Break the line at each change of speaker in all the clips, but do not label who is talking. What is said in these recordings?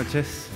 Buenas noches.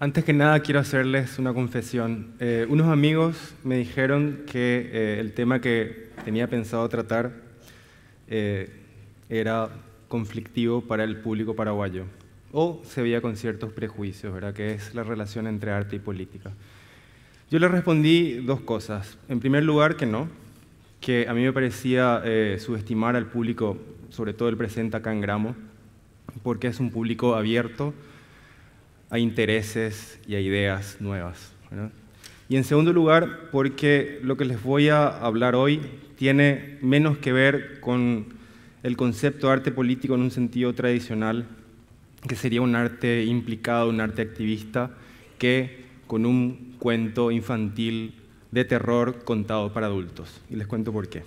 Antes que nada quiero hacerles una confesión. Eh, unos amigos me dijeron que eh, el tema que tenía pensado tratar eh, era conflictivo para el público paraguayo o se veía con ciertos prejuicios, ¿verdad? que es la relación entre arte y política. Yo le respondí dos cosas. En primer lugar, que no, que a mí me parecía subestimar al público, sobre todo el presente acá en Gramo, porque es un público abierto a intereses y a ideas nuevas. Y en segundo lugar, porque lo que les voy a hablar hoy tiene menos que ver con el concepto de arte político en un sentido tradicional, que sería un arte implicado, un arte activista, que con un cuento infantil de terror contado para adultos. Y les cuento por qué.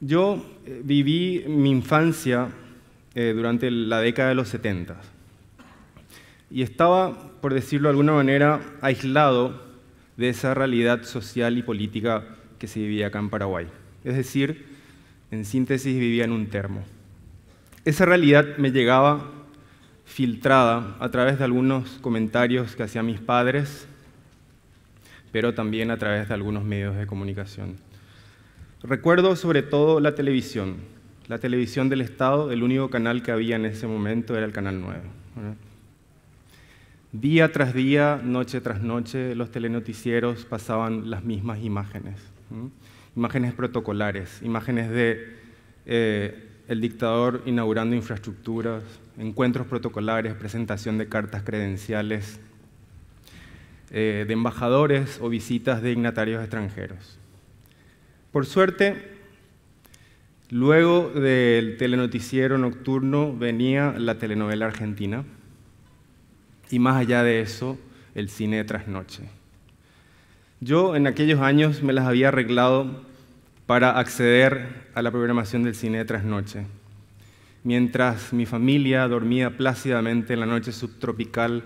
Yo eh, viví mi infancia eh, durante la década de los 70 y estaba, por decirlo de alguna manera, aislado de esa realidad social y política que se vivía acá en Paraguay. Es decir, en síntesis, vivía en un termo. Esa realidad me llegaba filtrada a través de algunos comentarios que hacían mis padres, pero también a través de algunos medios de comunicación. Recuerdo sobre todo la televisión. La televisión del Estado, el único canal que había en ese momento era el Canal 9. Día tras día, noche tras noche, los telenoticieros pasaban las mismas imágenes. Imágenes protocolares, imágenes de eh, el dictador inaugurando infraestructuras, encuentros protocolares, presentación de cartas credenciales, eh, de embajadores o visitas de dignatarios extranjeros. Por suerte, luego del telenoticiero nocturno venía la telenovela argentina y más allá de eso, el cine de trasnoche. Yo en aquellos años me las había arreglado para acceder a la programación del cine de trasnoche. Mientras mi familia dormía plácidamente en la noche subtropical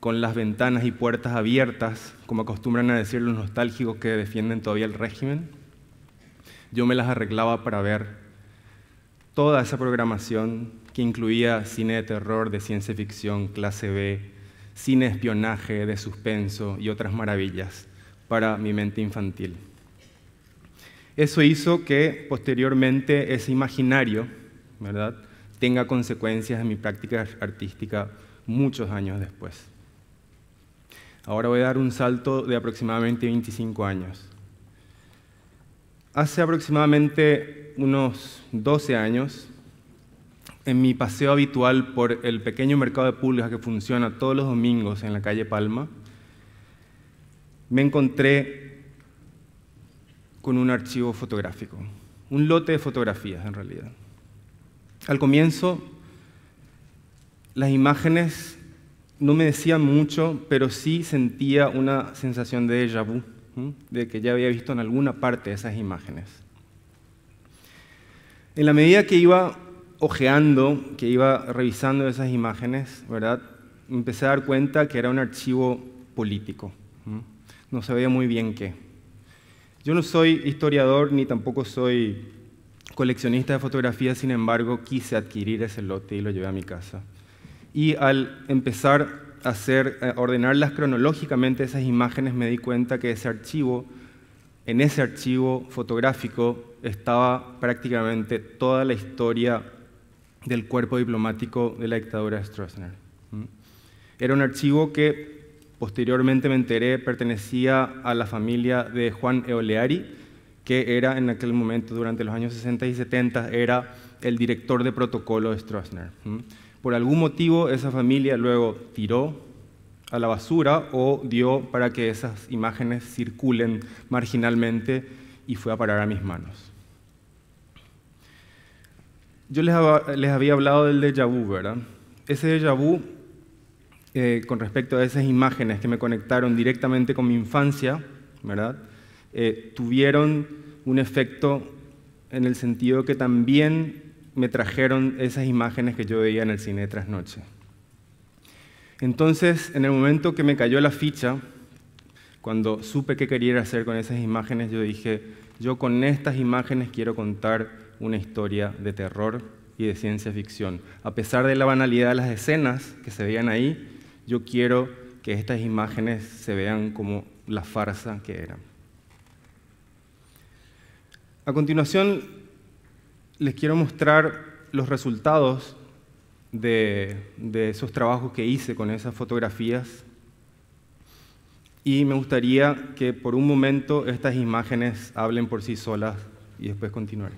con las ventanas y puertas abiertas, como acostumbran a decir los nostálgicos que defienden todavía el régimen, yo me las arreglaba para ver toda esa programación que incluía cine de terror, de ciencia ficción, clase B, cine espionaje, de suspenso y otras maravillas para mi mente infantil. Eso hizo que posteriormente ese imaginario, ¿verdad?, tenga consecuencias en mi práctica artística muchos años después. Ahora voy a dar un salto de aproximadamente 25 años. Hace aproximadamente unos 12 años, en mi paseo habitual por el pequeño mercado de pulgas que funciona todos los domingos en la calle Palma, me encontré con un archivo fotográfico, un lote de fotografías en realidad. Al comienzo, las imágenes no me decían mucho, pero sí sentía una sensación de déjà vu de que ya había visto en alguna parte esas imágenes. En la medida que iba ojeando, que iba revisando esas imágenes, ¿verdad? empecé a dar cuenta que era un archivo político. No sabía muy bien qué. Yo no soy historiador ni tampoco soy coleccionista de fotografías, sin embargo, quise adquirir ese lote y lo llevé a mi casa. Y al empezar hacer, eh, ordenarlas cronológicamente esas imágenes, me di cuenta que ese archivo, en ese archivo fotográfico estaba prácticamente toda la historia del cuerpo diplomático de la dictadura de Stroessner. Era un archivo que posteriormente me enteré pertenecía a la familia de Juan Eoleari, que era en aquel momento, durante los años 60 y 70, era el director de protocolo de Stroessner. Por algún motivo esa familia luego tiró a la basura o dio para que esas imágenes circulen marginalmente y fue a parar a mis manos. Yo les, había hablado del déjà vu, ¿verdad? Ese déjà vu, eh, con respecto a esas imágenes que me conectaron directamente con mi infancia, ¿verdad? Eh, tuvieron un efecto en el sentido que también me trajeron esas imágenes que yo veía en el cine tras trasnoche. Entonces, en el momento que me cayó la ficha, cuando supe qué quería hacer con esas imágenes, yo dije, yo con estas imágenes quiero contar una historia de terror y de ciencia ficción. A pesar de la banalidad de las escenas que se veían ahí, yo quiero que estas imágenes se vean como la farsa que eran. A continuación, les quiero mostrar los resultados de, esos trabajos que hice con esas fotografías. Y me gustaría que por un momento estas imágenes hablen por sí solas y después continuaré.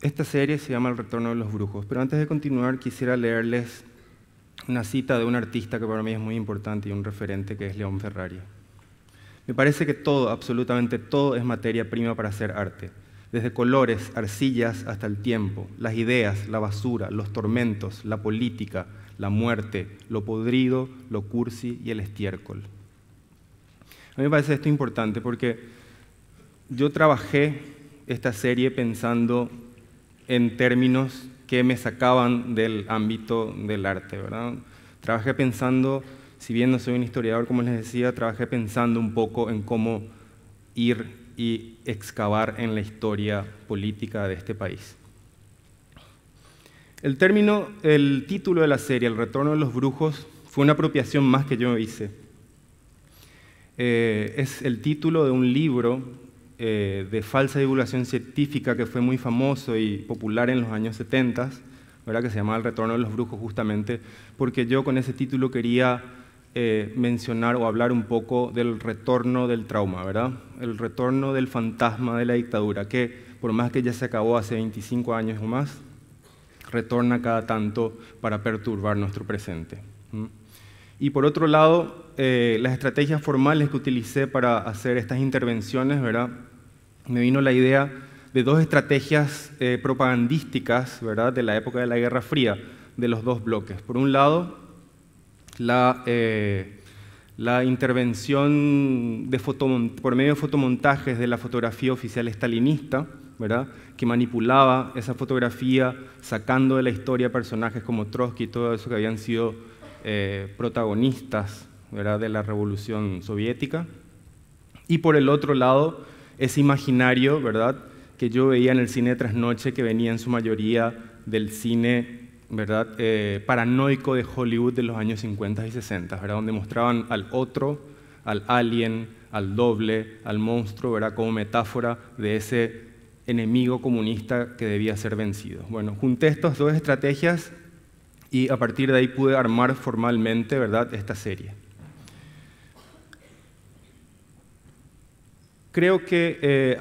Esta serie se llama El Retorno de los Brujos, pero antes de continuar quisiera leerles una cita de un artista que para mí es muy importante y un referente que es León Ferrari. Me parece que todo, absolutamente todo, es materia prima para hacer arte. Desde colores, arcillas, hasta el tiempo, las ideas, la basura, los tormentos, la política, la muerte, lo podrido, lo cursi y el estiércol. A mí me parece esto importante porque yo trabajé esta serie pensando en términos que me sacaban del ámbito del arte, ¿verdad? Trabajé pensando, si bien no soy un historiador, como les decía, trabajé pensando un poco en cómo ir y excavar en la historia política de este país. El término, el título de la serie, El retorno de los brujos, fue una apropiación más que yo hice. Eh, es el título de un libro eh, de falsa divulgación científica que fue muy famoso y popular en los años 70, ¿verdad? que se llama El retorno de los brujos justamente, porque yo con ese título quería eh, mencionar o hablar un poco del retorno del trauma, ¿verdad? el retorno del fantasma de la dictadura, que por más que ya se acabó hace 25 años o más, retorna cada tanto para perturbar nuestro presente. Y por otro lado, eh, las estrategias formales que utilicé para hacer estas intervenciones, Me vino la idea de dos estrategias eh, propagandísticas, De la época de la Guerra Fría, de los dos bloques. Por un lado, la, eh, intervención de por medio de fotomontajes de la fotografía oficial estalinista, que manipulaba esa fotografía sacando de la historia personajes como Trotsky y todo eso que habían sido eh, protagonistas ¿verdad? de la revolución soviética. Y por el otro lado, es imaginario ¿verdad? que yo veía en el cine trasnoche, que venía en su mayoría del cine ¿verdad? Eh, paranoico de Hollywood de los años 50 y 60, ¿verdad? donde mostraban al otro, al alien, al doble, al monstruo, ¿verdad? como metáfora de ese enemigo comunista que debía ser vencido. Bueno, junté estas dos estrategias y a partir de ahí pude armar formalmente ¿verdad? esta serie. Creo que eh,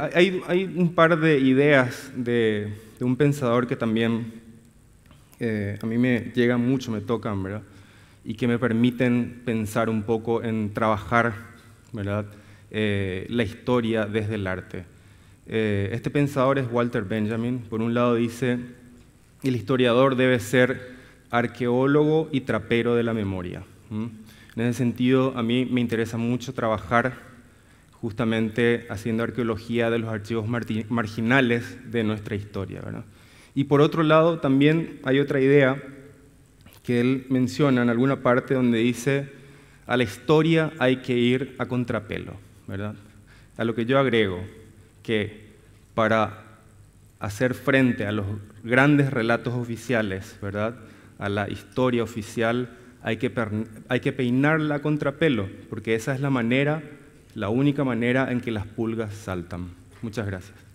hay, un par de ideas de, un pensador que también eh, a mí me llegan mucho, me tocan, ¿verdad? Y que me permiten pensar un poco en trabajar, ¿verdad? Eh, la historia desde el arte. este pensador es Walter Benjamin. Por un lado dice, el historiador debe ser arqueólogo y trapero de la memoria. En ese sentido, a mí me interesa mucho trabajar justamente haciendo arqueología de los archivos marginales de nuestra historia. Y por otro lado, también hay otra idea que él menciona en alguna parte donde dice, a la historia hay que ir a contrapelo, ¿verdad? A lo que yo agrego, que para hacer frente a los grandes relatos oficiales, ¿verdad? a la historia oficial, hay que, peinarla contra pelo, porque esa es la manera, la única manera en que las pulgas saltan. Muchas gracias.